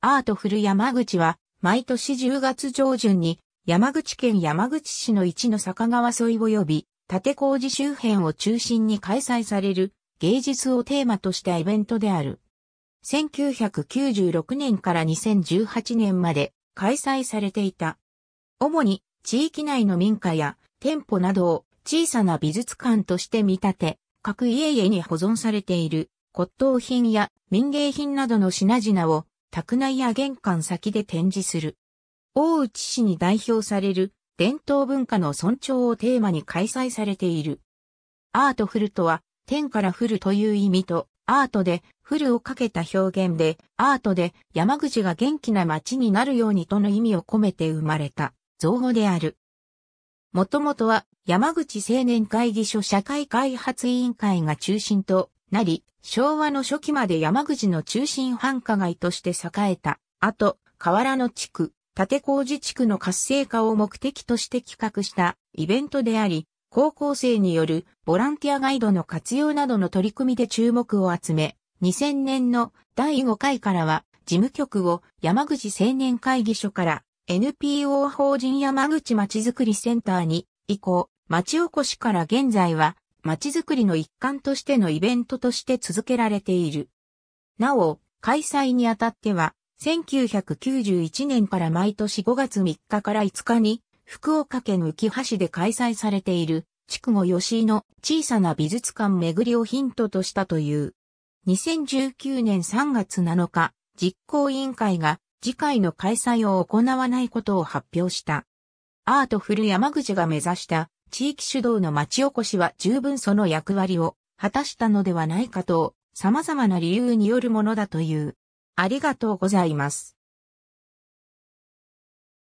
アートフル山口は、毎年10月上旬に、山口県山口市の一の坂川沿い及び、立工事周辺を中心に開催される、芸術をテーマとしたイベントである。1996年から2018年まで開催されていた。主に地域内の民家や店舗などを小さな美術館として見立て、各家々に保存されている骨董品や民芸品などの品々を宅内や玄関先で展示する。大内市に代表される伝統文化の尊重をテーマに開催されている。アートフルとは、天から降るという意味と、アートで、フルをかけた表現で、アートで山口が元気な街になるようにとの意味を込めて生まれた造語である。もともとは山口青年会議所社会開発委員会が中心となり、昭和の初期まで山口の中心繁華街として栄えた。あと、河原の地区、立工事地区の活性化を目的として企画したイベントであり、高校生によるボランティアガイドの活用などの取り組みで注目を集め、2000年の第5回からは事務局を山口青年会議所から NPO 法人山口まちづくりセンターに移行、町おこしから現在は街づくりの一環としてのイベントとして続けられている。なお、開催にあたっては、1991年から毎年5月3日から5日に、福岡県浮橋で開催されている、筑後吉井の小さな美術館巡りをヒントとしたという。2019年3月7日、実行委員会が次回の開催を行わないことを発表した。アートフル山口が目指した地域主導の町おこしは十分その役割を果たしたのではないかと、様々な理由によるものだという。ありがとうございます。